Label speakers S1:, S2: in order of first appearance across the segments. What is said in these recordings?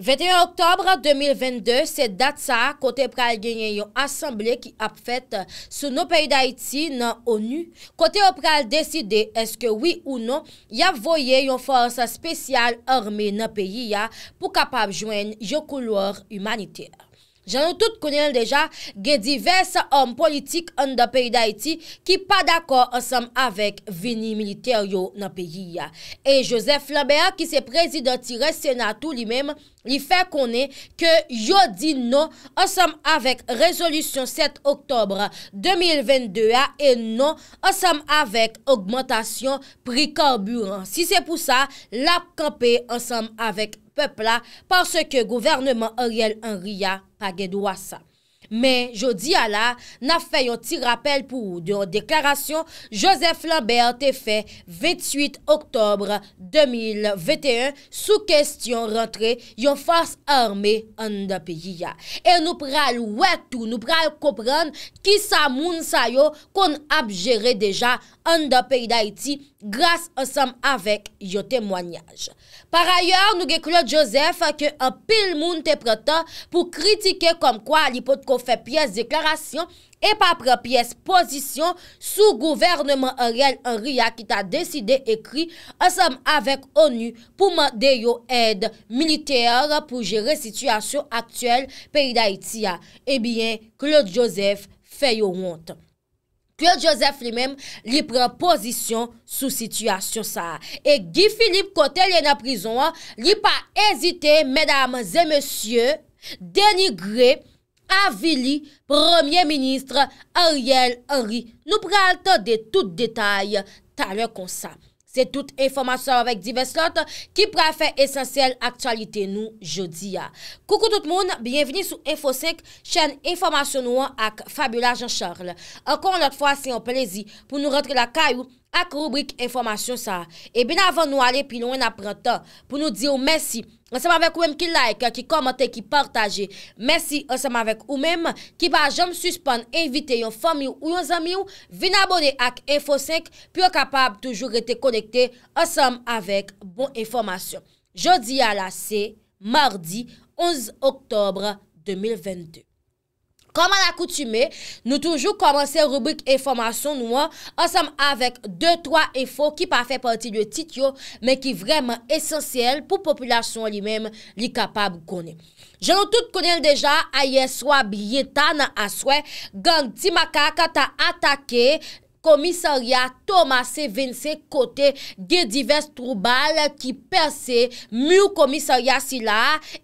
S1: 21 oktobre 2022, se dat sa, kote pral genyen yon asemble ki ap fèt euh, sou nou peyi d'Haïti nan ONU, kote pral deside eske oui ou non, ya voye yon fòrsa spesyal orme nan peyi euh, ya pou kapab jwen yo kouloor humanitèr. Jan nou tout konen deja gen diverse om politik an da peyi da iti ki pa d'akor ansem avek vini militer yo nan peyi ya. E Josef Flambea ki se prezidenti resenatou li mem li fe konen ke yo di nou ansem avek rezolusyon 7 oktobre 2022 ya e nou ansem avek augmentation prikaburans. Si se pou sa, la kapè ansem avek ekonomi. pepla, parce ke gouvernement oriel an ria pa gèdou asa. Men, jodi ala, na fè yon ti rappel pou de yon deklarasyon, Joseph Lambert te fè 28 oktobre 2021 sou kestyon rentre yon fòs armè an da peyi ya. E nou pral wè tou, nou pral kopren ki sa moun sa yo kon ap jere deja an da peyi da iti Gras ansam avek yo temwanyaj. Par ayer nou ge Claude Joseph ke apil moun te pretan pou kritike kom kwa li pot ko fe pyes deklarasyon e pa pre pyes posisyon sou gouvernement en real en ria ki ta deside ekri ansam avek ONU pou mande yo ed militeur pou jere situasyon aktuel peyi Daitya. E bie Claude Joseph fe yo wante. Kwe Joseph li mem li prepozisyon sou situasyon sa. E Guy Philippe kote li nan prizon li pa ezite, medam zemesye, denigre avili Premier Ministre Ariel Henry. Nou prealte de tout detay talen konsa. Se tout informasyon avek divers lot ki prefe esensyel aktualite nou jodi ya. Koukou tout moun, bienveni sou Infosec, chen informasyon nou ak Fabula Jean-Charles. Ankon lot fwa se yon plezi pou nou rentre la kayou ak rubrik informasyon sa. E bin avan nou ale pi lou en aprenta pou nou di ou mersi. Ansem avèk ou mèm ki like, ki komante, ki partaje. Mèsi ansem avèk ou mèm ki ba jom suspon evite yon fòm yon ou yon zèm yon. Vin abone ak FOSENK, pi yo kapab toujou rete konekte ansem avèk bon informasyon. Jodi ala se mardi 11 oktobre 2022. Koman akoutume, nou toujou komanse rubrik e formasyon nou an, ansem avek 2-3 efo ki pa fe pati le tityo, men ki vreman esensyel pou populasyon li men li kapab konen. Je nou tout konen deja, a ye swa biye tana aswe, gang timaka kata atake... Komissaryat Thomas Sevinse kote ge divers troubal ki perse mou komissaryat si la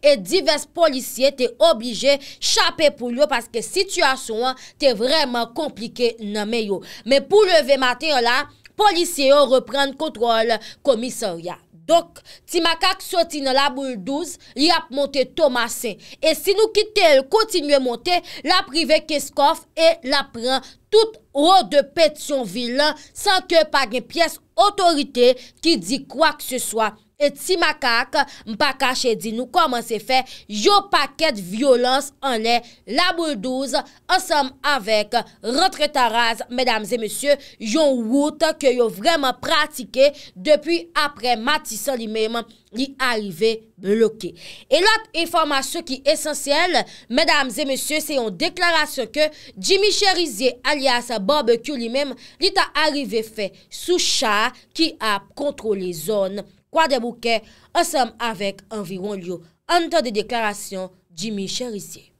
S1: e divers polisye te oblije chaper pou yo paske situasyon te vreman komplike nan meyo. Me pou leve mater la, polisye yo repren kontrol komissaryat. Donk, ti makak soti nan la boule 12, li ap monte Thomasin. E si nou kite el, kontinuye monte, la prive keskof e la pren tout ro de pet son vilan, san ke page piyes otorite ki di kwa kse swa. Et si makak, mpa kache di nou koman se fe, yo paket violans anè la bouldouz ansom avek rentre taraz, medam zè monsye, yon wout ke yo vreman pratike depi apre matisan li menm li arrive blokè. Et lot informasyon ki esensyel, medam zè monsye, se yon deklarasyon ke Jimmy Cherizier alias Barbecue li menm li ta arrive fe sou char ki ap kontro li zon. Kwa de bouke, ansem avek anvi wan liyo, an ton de deklarasyon Jimmy Cherissier.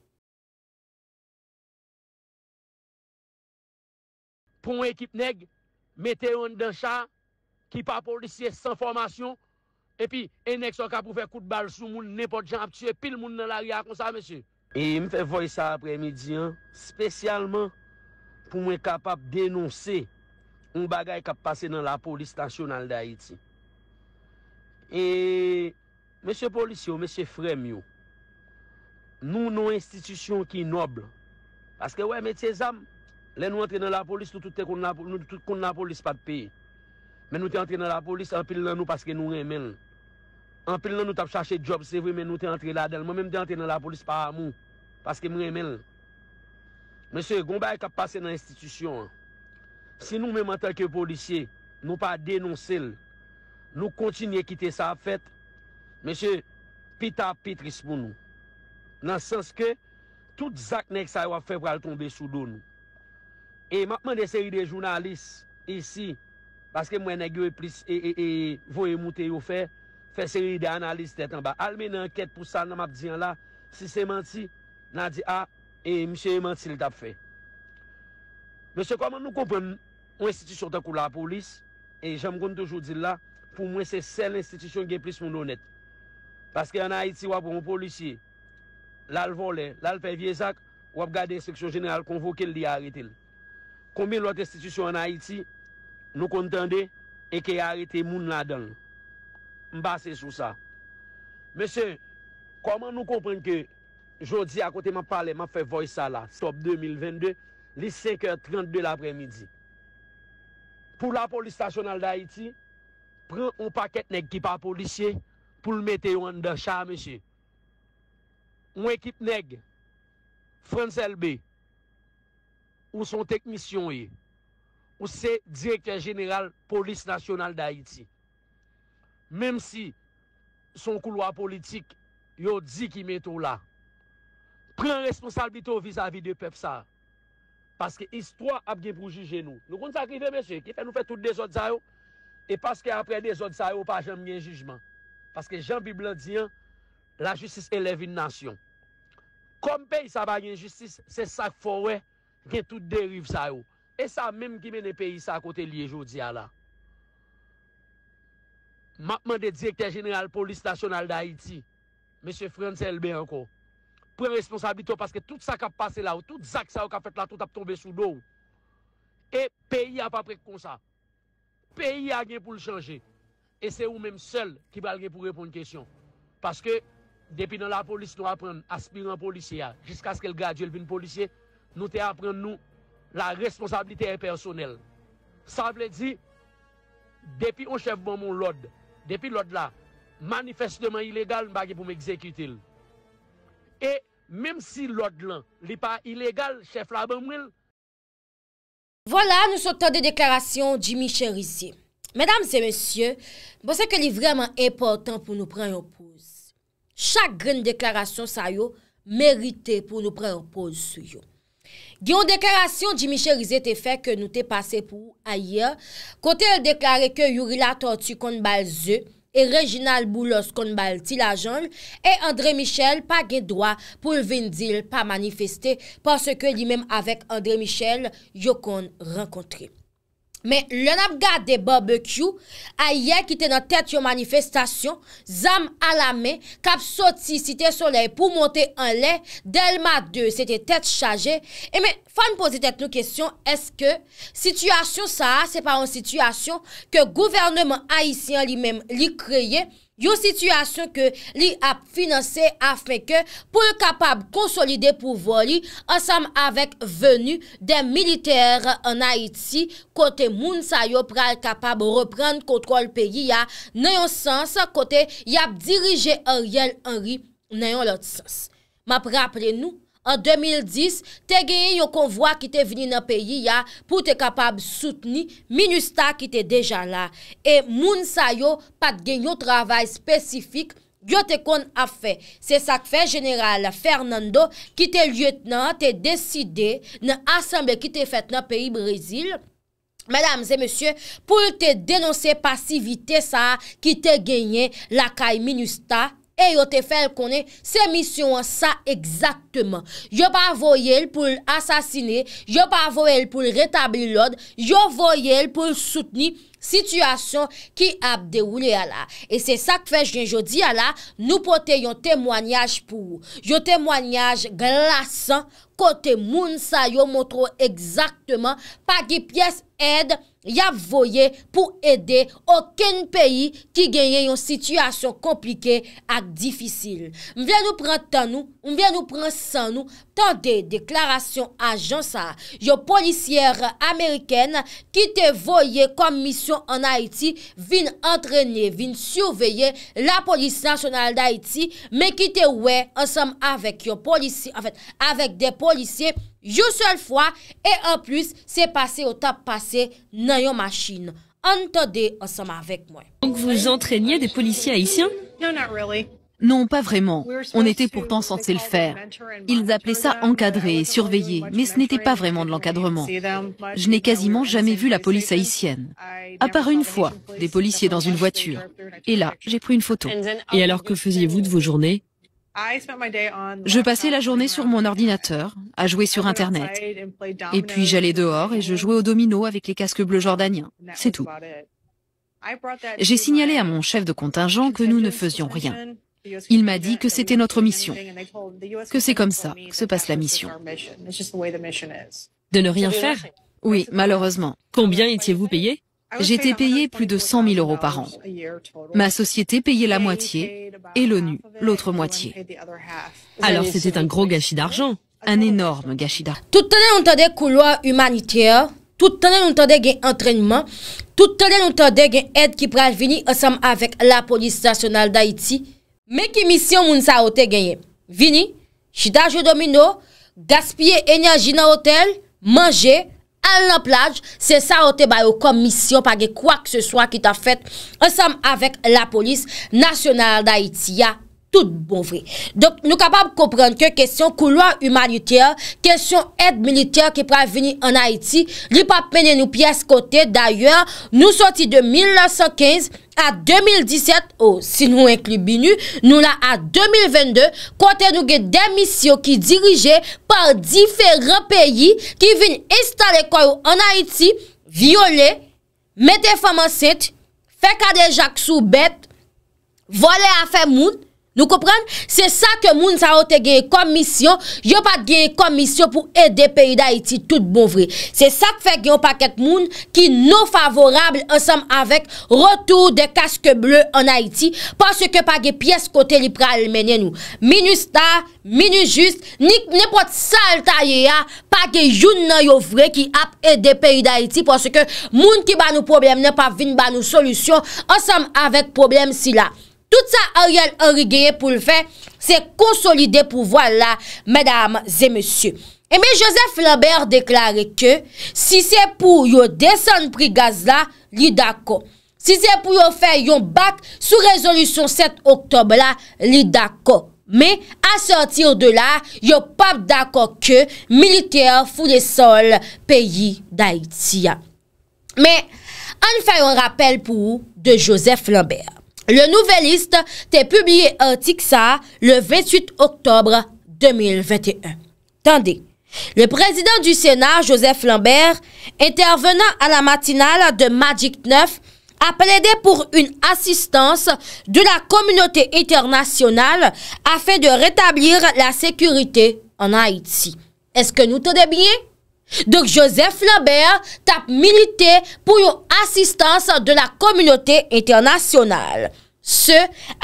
S2: Pon ekip neg, mete yon dan chan, ki pa polisye san formasyon, epi enek son ka pou fe kout bal sou moun, nepot jan ap tse pil moun nan larya konsa mesye. E mi fe voy sa apre midi an, spesyalman pou mwen kapap denonsi un bagay kap pase nan la polis tansyonal da iti. E... Mese polici ou mese frem yo Nou nou institisyon ki nobl Paske we met se zam Le nou entre nan la polis Nou tout kont nan polis pat pe Men nou te entre nan la polis Anpil nan nou paske nou remel Anpil nan nou tap chache job Se vremen nou te entre la del Mwen menm de entre nan la polis pa amou Paske mre mel Mese gombay kap pase nan institisyon Si nou menm ente ki polici Nou pa denonsel Nou kontinye kite sa ap fet Monsen, pitapitris pou nou Nan sens ke Tout zak nek sa yo ap fevral Tonbe sou do nou E makman de seri de jounalis Isi, baske mwen e gwe plis E vo e, e moute yo fe Fe seri de analis tetanba Almen anket pou sa nan map diyan la Si se manti, nan di a ah, E monsen e manti li tap fe Monsen, koman nou kompon Mwen siti sotakou la polis E jem kon toujou di la pou mwen se sel institisyon gen plis moun lounet. Paske an Haiti wap moun polisye, lal vole, lal fe viezak, wap gade inspeksyon jeneral konvo ke li a retil. Koumi lout institisyon an Haiti, nou kontande, e ke a retil moun la don. Mba se sou sa. Mese, koman nou komprenke, jodi akote ma pale, ma fe voy sa la, stop 2022, li 5h32 l apremidi. Pou la polis stasyonal da Haiti, pren ou paket neg kipa polisye pou l mette yo an de chan, mese. Ou ekip neg, Frans LB, ou son teknisyon ye, ou se direktor general polis nasyonal da Haiti, mem si son kouloa politik yo di ki mette yo la, pren responsabilite yo vis-a-vis de pep sa, paske histwa ap gen pou juje nou. Nou kon sakrive mese, ki fè nou fè tout de sot zayou, E paske apre de zon sa yo pa jom gen jujman. Paske Jean Bibland diyan, la justis eleve yon nasyon. Kom pe yon sa ba gen justis, se sak fore gen tout deriv sa yo. E sa menm ki menne pe yon sa kote liye jodi ya la. Matman de direkte general polis nasyonal da Haiti, M. Frantzel Benko, pren responsabito paske tout sak ap pase la ou, tout sak sa ou ka fet la tout ap tombe sou do ou. E pe yon ap aprek kon sa. pays a pour le changer. Et c'est vous même seul qui va pour répondre à une question. Parce que depuis dans la police, nous apprenons aspirant policier jusqu'à ce qu'elle gradue une policier, nous apprenons nous la responsabilité personnelle. Ça veut dire, depuis un chef bon mon l'ordre, depuis l'ordre là, manifestement illégal, je pour m'exécuter. Et même si l'ordre là n'est pas illégal, chef là, bon,
S1: Vola, nou sou ta de deklarasyon Jimmy Cherizé. Medam se monsye, bo se ke li vreman e portan pou nou pren yon pouz. Chak gren deklarasyon sa yo merite pou nou pren yon pouz sou yo. Gyon deklarasyon Jimmy Cherizé te fek nou te pase pou ayer kote el deklaré ke Yurila Tortu kon bal zyo E Reginald Boulos kon bal ti la jol, e André Michel pa gen dwa pou vin dil pa manifestè, pase ke li men avèk André Michel yo kon renkontre. Men, lè nap gade de barbecue, a ye kite nan tet yo manifestasyon, zam alame, kap soti site sole pou monte an le, del ma de, se te tet chaje. E men, fan pose tet nou kesyon, eske, sityasyon sa, se pa an sityasyon, ke gouvernement haisyen li men li kreye, Yo situasyon ke li ap finanse a feke pou l kapab konsolide pou voli ansam avek venu de militer an Haiti kote moun sa yo pral kapab repren kontrol peyi ya nan yon sens kote yap dirije a riel an ri nan yon lot sens. Ma pre apre nou? En 2010, te genye yon konvoi ki te veni nan peyi ya pou te kapab souteni minusta ki te dejan la. E moun sa yo pat genye yon travay spesifik, yo te kon a fe. Se sak fe jeneral Fernando ki te luyet nan, te deside nan asembe ki te fet nan peyi brezil, madame ze monsye, pou te denonse pasivite sa ki te genye lakay minusta, E yo te fel konen se misyon an sa exaktman. Yo pa voyel pou l'assasine, yo pa voyel pou l'retabli l'od, yo voyel pou l'soutni situasyon ki ap de oule ala. E se sak fej genjou di ala, nou pote yon temwanyaj pou. Yo temwanyaj glasan kote moun sa yo moutro exaktman pa ki pyes edi. Ya voye pou ede oken peyi ki genye yon sityasyon komplike ak difisil. Mwen vye nou pren tan nou, mwen vye nou pren san nou, tan de deklarasyon ajan sa yo polisyere Ameriken ki te voye kom misyon an Haiti vin entrene, vin souveye la polisy national d'Haiti men ki te wey ansam avek yo polisyen, avet avek de polisyen Une seule fois et en plus c'est passé au temps passé dans machine. Entendez ensemble avec moi. Donc vous entraîniez des policiers haïtiens non, pas vraiment. On était pourtant censé le faire. Ils appelaient ça encadrer, surveiller, mais ce n'était pas vraiment de l'encadrement. Je n'ai quasiment jamais vu la police haïtienne. À part une fois, des policiers dans une voiture. Et là, j'ai pris une photo. Et alors que faisiez-vous de vos journées je passais la journée sur mon ordinateur, à jouer sur Internet. Et puis j'allais dehors et je jouais au domino avec les casques bleus jordaniens. C'est tout. J'ai signalé à mon chef de contingent que nous ne faisions rien. Il m'a dit que c'était notre mission, que c'est comme ça que se passe la mission. De ne rien faire Oui, malheureusement. Combien étiez-vous payé ah J'étais payé plus de 100 000 euros par an. Ma société payait la moitié et l'ONU l'autre moitié. Alors c'était un gros gâchis d'argent. Un énorme gâchis d'argent. Tout le temps, on des couloirs humanitaire, Tout le temps, on entendait des entraînements. Tout le temps, on entendait des aide qui pourrait venir ensemble avec la police nationale d'Haïti. Mais qui mission moun sa ote gagné? Vini, au domino, gaspiller énergie dans l'hôtel, manger, An la plaj, se sa o te bayo kom misyon pa ge kwa ke se swa ki ta fet ansam avèk la polis nasyonal da Haiti ya tout bon vre. Don nou kapab kompren ke kèsyon kouloan humanite kèsyon et milite ki pra veni an Haiti li pa penen nou piyes kote d'ayur nou soti de 1915 A 2017, ou si nou ekli binu, nou la a 2022, kote nou gen demisyon ki dirije par diferan peyi ki vin installe koyo an Haiti, viole, mete famasit, fekade jak soubet, vole a fe moun, Nou koupren, se sa ke moun sa ote geye komisyon, yo pa geye komisyon pou ede peyi da iti tout bon vre. Se sa ke fek yo pa kek moun ki nou favorable ansem avek rotou de kask bleu an Haiti, panse ke pa geye piyes kote li pral menen nou. Minus ta, minus just, nik nepot sal ta ye ya, pa geye joun nan yo vre ki ap ede peyi da iti, panse ke moun ki ba nou problem, ne pa vin ba nou solusyon, ansem avek problem si la. Tout sa a yon origeye pou l fe, se konsolide pou vo la, medam zemesye. Eme eh Joseph Lambert deklare ke, si se pou yon desen pri gaz la, li dako. Si se pou yon fe yon bak sou rezolusyon 7 oktob la, li dako. Me, a sorti ou de la, yon pap dako ke, militeur fou de sol peyi da iti ya. Me, an fe yon rapel pou ou de Joseph Lambert. Le nouveliste est publié article ça le 28 octobre 2021. Tendez. Le président du Sénat, Joseph Lambert, intervenant à la matinale de Magic 9, a plaidé pour une assistance de la communauté internationale afin de rétablir la sécurité en Haïti. Est-ce que nous tenez bien? Donk Joseph Lambert tap milite pou yo asistans de la komunote internasyonal. Se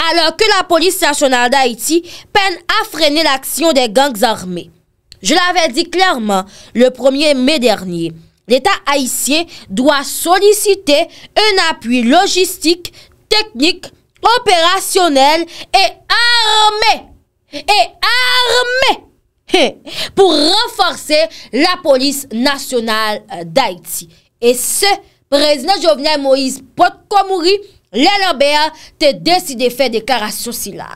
S1: alor ke la polis nasyonal da Haiti pen a frene l'aksyon de gangz arme. Je l'ave di klerman le 1er mey dernie. L'Etat haisyen doa solisite un apuy logistik, teknik, operasyonel e arme. E arme! pou renforse la polis nasyonal euh, d'Haïti e se prezident Jovenel Moïse pot komouri lè lè bea te deside fè de karasyon si la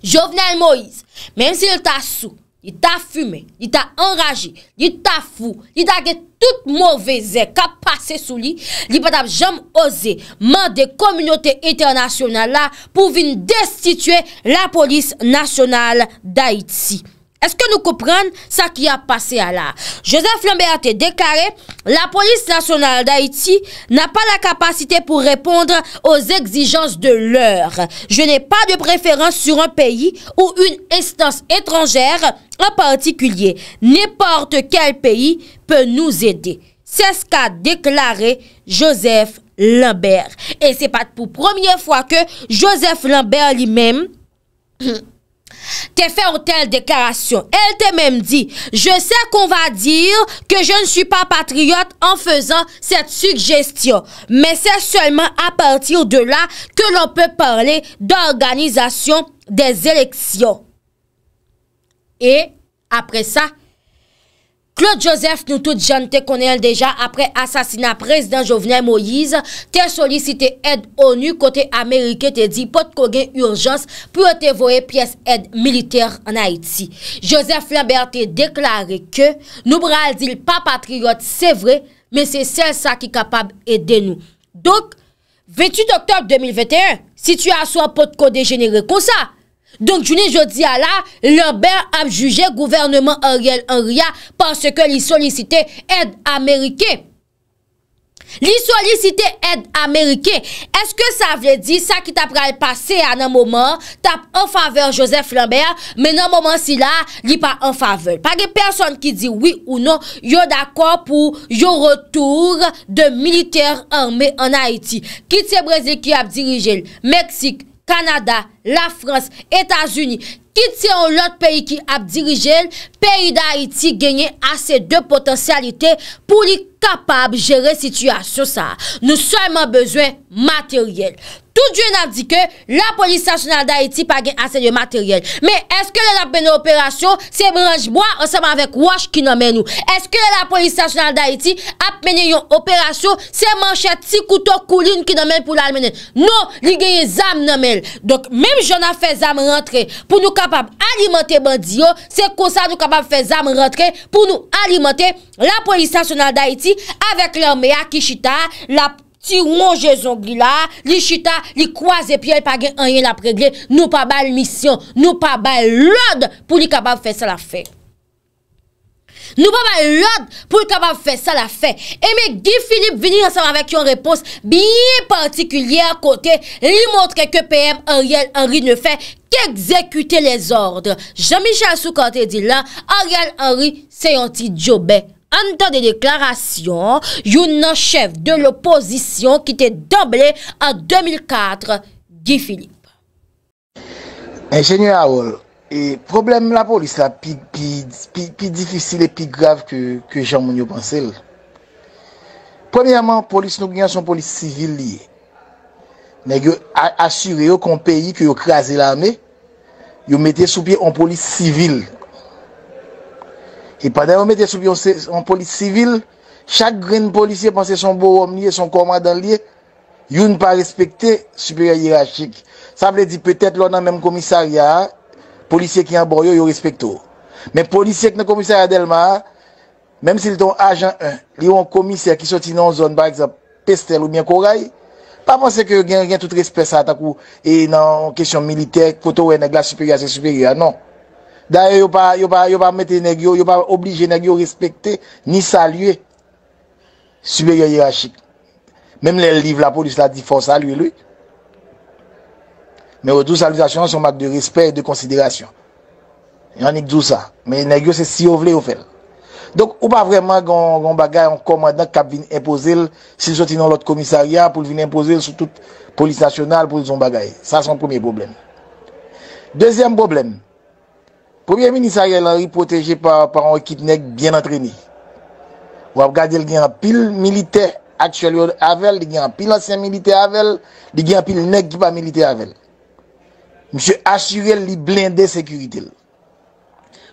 S1: Jovenel Moïse, mèm si lè ta sou lè ta fume, lè ta enraje lè ta fou, lè ta gè tout mouvezè ka pase sou li lè patap jèm ose mè de komynotè etè anasyonal la pou vin destitue la polis nasyonal d'Haïti Est-ce que nous comprenons ça qui a passé à la? Joseph Lambert a déclaré que la police nationale d'Haïti n'a pas la capacité pour répondre aux exigences de l'heure. Je n'ai pas de préférence sur un pays ou une instance étrangère en particulier. N'importe quel pays peut nous aider. C'est ce qu'a déclaré Joseph Lambert. Et c'est pas pour première fois que Joseph Lambert lui-même t'es fait une telle déclaration. Elle t'a même dit, je sais qu'on va dire que je ne suis pas patriote en faisant cette suggestion, mais c'est seulement à partir de là que l'on peut parler d'organisation des élections. Et après ça, Claude Joseph, nou tout jan te konen el deja apre asasina prezident Jovenel Moïse, te solisite ed ONU kote Amerike te di pot kogue urjans pou ete voye piyes ed militer an Haiti. Joseph Lambert te deklare ke nou bral di l pa patriot se vre, men se sen sa ki kapab ede nou. Dok, ve tu doktor 2021, si tu aswa pot kode genere kon sa? Donk jouni jodi a la, Lambert ap juje gouvernement en riyal en riyal panse ke li solicite ed Amerike. Li solicite ed Amerike. Eske sa vle di, sa ki ta pral pase an an mouman, ta an faveur Joseph Lambert, men an mouman si la, li pa an faveur. Pa gen person ki di oui ou non, yo d'akwa pou yo retour de militer armé an Haiti. Kit se breze ki ap dirije l'Meksik, Kanada, la Frans, Etats-Unis, kit se yon lot peyi ki ap dirijel, peyi da Haiti genye ase de potensyalite pou li kapab jere situasyon sa. Nou seman bezwen materyel. Tout diwen ap di ke la polis stasyonal da iti pa gen ase de materyel. Me eske lè ap mène operasyon se branjboa ansem anvek wach ki nan men nou. Eske lè la polis stasyonal da iti ap mène yon operasyon se manchet si kouto koulin ki nan men pou lal menen. Non, li genye zam nan men. Dok, mèm jonna fe zam rentre pou nou kapab alimote bandiyon, se konsa nou kapab fe zam rentre pou nou alimote la polis stasyonal da iti avèk lè anme ya kishita, la... Ti ou moun jè zongli la, li chita, li kwa zè pye, li pagè an yè la pregle, nou pa ba l'misyon, nou pa ba l'od pou li kabab fè sa la fè. Nou pa ba l'od pou li kabab fè sa la fè. Eme Guy Philippe vini ansam avèk yon repons bi partikulier kote li montre ke PM Ariel Henry ne fè kèk zèkutè les ordre. Jean-Michel Soukante di lan, Ariel Henry se yon ti djobè. An tan de deklarasyon, yon nan chèv de l'opposisyon ki te doble an 2004, di Philippe.
S3: Enjenye a oul, problem la polis la pi difisil e pi grav ke Jean-Mouniou Pansel. Premèman, polis nou ganyan son polis sivil liye. Men yo asyre yo kon peyi ki yo kreaze la ame, yo mette soupe yon polis sivil. E pa dè ou mette soubi an polis sivil, chak gren polisye panse son bo omni e son komad al liye, yon pa respekte superior yirachik. Sa vle di, petèt lò nan men komisari ya, polisye ki an boyo, yon respekte ou. Men polisye ki nan komisari Adelma, menm se lè ton ajan 1, lè yon komisar ki soti nan zon, barik sa pestel ou mien koray, pa mwense ki yon gen rien tout respect sa, ta kou, e nan kesyon militer, koto wè nan glas superior se superior, non. Da yo yo pa mette negyo, yo pa oblije negyo respekte ni salye. Subeye yirachik. Mem le liv la polis la difon salye lou. Me wotou salye lachan son mak de respek et de konsiderasyon. Yon ni djou sa. Me negyo se si yo vle yo fel. Dok ou pa vreman gwen bagay an komadak kap vin epose l, si l sotin an lot komisarya pou vin epose l sou tout polis nasyonal pou l zon bagay. Sa l son premier probleme. Dezyen probleme. Premier Ministre a ye la ripoteje pa an wakit nek byen antreni. Ou ap gade li gen apil milite ak chal yon avel, li gen apil ansyen milite avel, li gen apil nek ki pa milite avel. Mse Asurel li blinde sekurite l.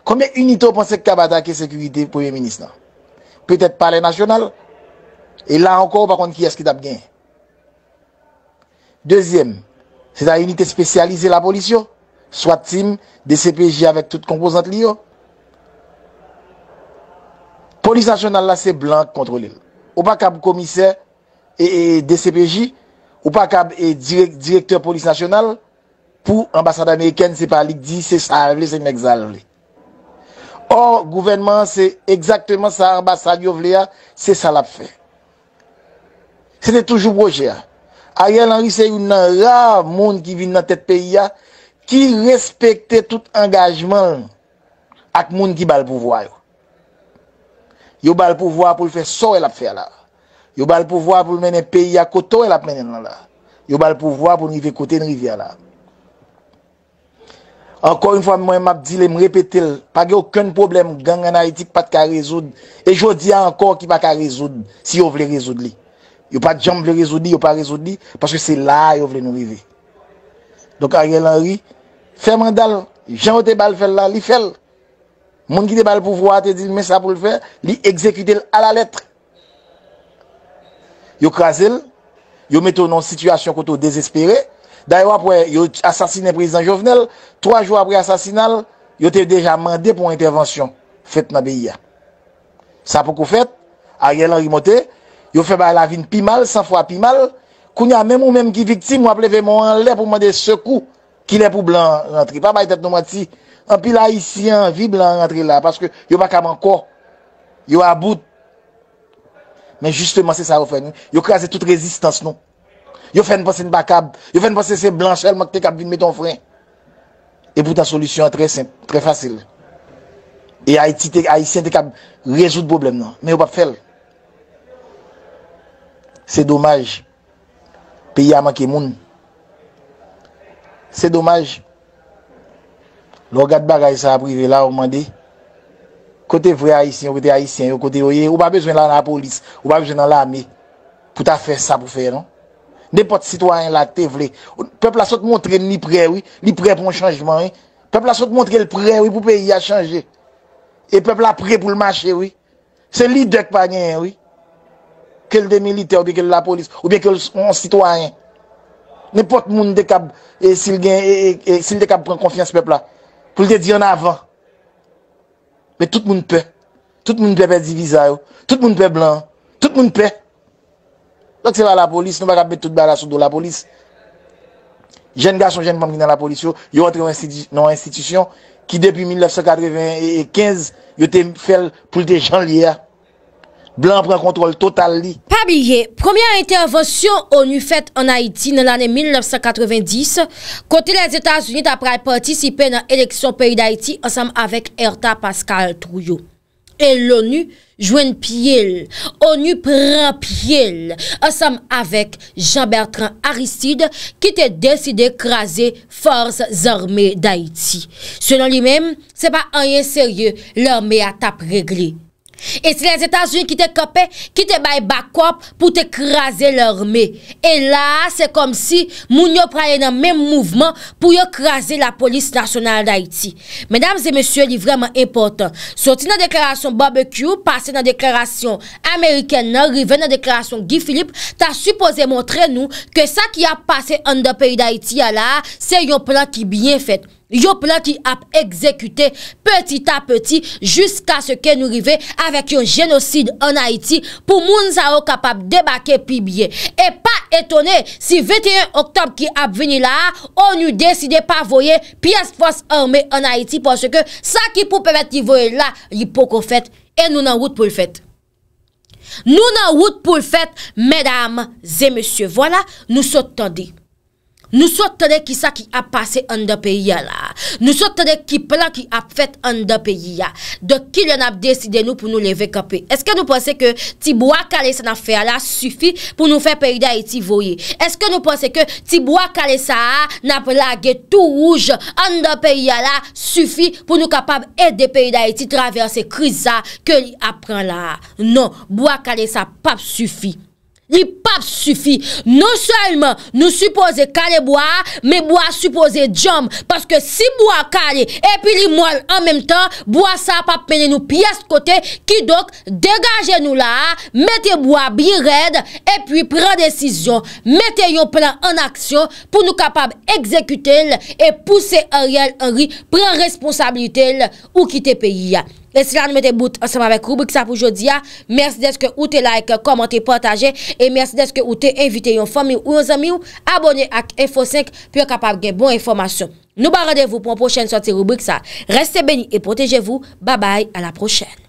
S3: Komey unitou pansek kabatake sekurite Premier Ministre nan? Petet pale nasyonal? E la ankor pa konti ki eskid ap gen. Dezyem, se ta unité spesyalize la polisyon? Swat tim, DCPJ avèk tout kompozant li yo. Polis nasyonal la se blan kontrolil. Ou pa kab komise, e DCPJ, ou pa kab e direktor polis nasyonal, pou ambasade améken se palik di, se salve, se megzalve. Or, gouvenman se egzaktèman sa ambasade yo vle ya, se salap fe. Se te toujou broje ya. A yè lanri se youn nan ra moun ki vin nan tèt peyi ya, Ki respecte tout engajman ak moun ki bal pouvwa yo. Yo bal pouvwa pou l fè so el ap fè ala. Yo bal pouvwa pou l mène peyi akoto el ap mènen ala. Yo bal pouvwa pou nrive kote nrivi ala. Ankon yon fwa mwen map dilem repete l. Pag yo ken problem gang anayitik pat ka rezoud. E jodi ankon ki pat ka rezoud. Si yo vle rezoud li. Yo pat jom vle rezoud li, yo pat rezoud li. Paske se la yo vle nou rive. Donk a ye lanri? Fè mandal, jan o te bal fèl la, li fèl. Moun ki te bal pou vwa, te di mè sa pou l'fèl, li ekzekutèl a la letre. Yo krasèl, yo meto nan situasyon koto desespéré. Da yon apwè, yo asasine prezident Jovenel, 3 jou apwè asasinal, yo te deja mandè pou intervansyon. Fèt nan biya. Sa pou kou fèt, a yè lan rimote, yo fè bal la vin pi mal, sa fwa pi mal, koun ya mè mou mèm ki viktime, wap lè fè moun an lè pou mandè se kou. Ki lè pou blan rentri. Pa bay tèp nou mati. An pi la Haitien, vi blan rentri la. Paske yo bakab anko. Yo about. Men justèman se sa ou fèn. Yo krasè tout rezistans nou. Yo fèn pasen bakab. Yo fèn pasen se blan chèl mak te kap bin meton fèn. E pou ta solusyon, trè simple, trè fasil. E Haitien te kap rezout problem nou. Men yo pap fèl. Se domaj. Pè yaman ke moun. Se domaj Lo gade bagay sa aprive la ou mande Kote vre haisyen Ou kote haisyen Ou kote ouye ou ba bejwen la na polis Ou ba bejwen la la mi Pouta fe sa pou fe non Depote sitwanyen la te vle Pepl a sot montre ni pre Li pre pou an chanjman Pepl a sot montre li pre pou peyi a chanje E pepl a pre pou lmache Se li dek pa nyen Kel de milite ou belke la polis Ou belke lsitwanyen Nèpote moun dekab, e sil gen, e sil dekab pren konfians pepla, pou lte di yon avan. Mè tout moun pe, tout moun pe pe divisa yo, tout moun pe blan, tout moun pe. Lòk se va la polis, nou ba kap bet tout be a la soudou la polis. Jen gason, jen moun bin nan la polis yo, yo atre yon institisyon, ki depi 1995, yo te fel pou lte jan liya. Blanc prend contrôle total
S1: Pas oublier, première intervention ONU faite en Haïti dans l'année 1990, côté les états unis après participer dans l'élection pays d'Haïti, ensemble avec Erta Pascal Trouillot. Et l'ONU une pile ONU prend piyel, Ensemble avec Jean-Bertrand Aristide qui était décidé craser forces armées d'Haïti. Selon lui-même, lui-même, n'est pas un sérieux, sérieux. L'armée a tap régler. Et se les Etats-Unis ki te kopè, ki te baye bakop pou te krasè lor mè. Et la, se kom si moun yo pralè nan mèm mouvment pou yo krasè la polis nasyonal d'Haïti. Mèdames et messieurs, li vreman important. Soti nan deklarasyon barbecue, pase nan deklarasyon Ameriken non, nan, rive nan deklarasyon Guy Philippe, ta suppose montre nou ke sa ki a pase an da peyi d'Haïti ya la, se yon plan ki bien fèt. Yop la ki ap ekzekute peti ta peti Juska se ke nou rive avèk yon genosid an Haiti Pou moun sa ou kapap debake pi bie E pa etone si 21 oktab ki ap veni la Ou nou deside pa voye pi asfos armè an Haiti Pon se ke sa ki pou pwede ki voye la Li poko fèt e nou nan wout pou l fèt Nou nan wout pou l fèt Mèdame zè mèsyè Voilà nou sot tande Nou sou tene ki sa ki ap pase an de peyi ya la? Nou sou tene ki plan ki ap fet an de peyi ya? De ki lè nap deside nou pou nou leve kapè? Eske nou pense ke ti bo akalè sa na fè ya la sufi pou nou fè peyi da eti voye? Eske nou pense ke ti bo akalè sa a nap lagè tou wouj an de peyi ya la sufi pou nou kapab et de peyi da eti traverse kriza ke li ap pran la? Non, bo akalè sa pap sufi. Li pap sufi, nou selman nou suppose kale boya, me boya suppose djom, paske si boya kale, epi li mol an menm tan, boya sa pap pene nou pi as kote, ki dok degaje nou la, mete boya bi red, epi pren desisyon, mete yon plan an aksyon, pou nou kapab ekzekute el, epi pou se ariel an ri, pren responsabilite el, ou kite peyi ya. E sila nou mette bout ansama vek rubrik sa pou jodi ya. Mersi deske ou te like, komente, potaje. E mersi deske ou te invite yon fami ou yon zami ou abone ak Info 5 pi yo kapab gen bon informasyon. Nou ba radevou pou an pochene soti rubrik sa. Reste beni e protejevou. Ba bay, a la prochene.